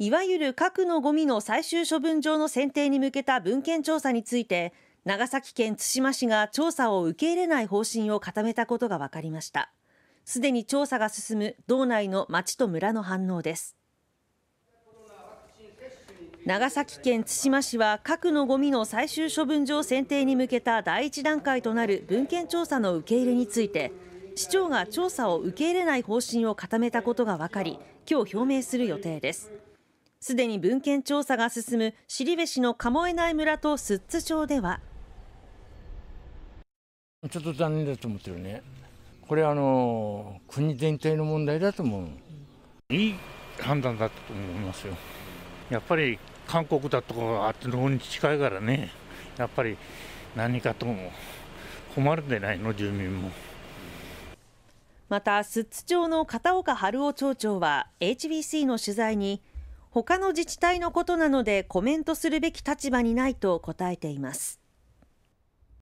いわゆる核のゴミの最終処分場の選定に向けた文献調査について長崎県対馬市が調査を受け入れない方針を固めたことが分かりましたすでに調査が進む道内の町と村の反応です長崎県対馬市は核のゴミの最終処分場選定に向けた第一段階となる文献調査の受け入れについて市長が調査を受け入れない方針を固めたことが分かり今日表明する予定ですすでに文献調査が進む尻部市の鴨江内村と寿都町ではちょっと残念だと思ってるねこれあの国全体の問題だと思ういい判断だと思いますよやっぱり韓国だとかあっちの方に近いからねやっぱり何かとも困るんじゃないの住民も。また寿都町の片岡春夫町長は HBC の取材に他の自治体のことなのでコメントするべき立場にないと答えています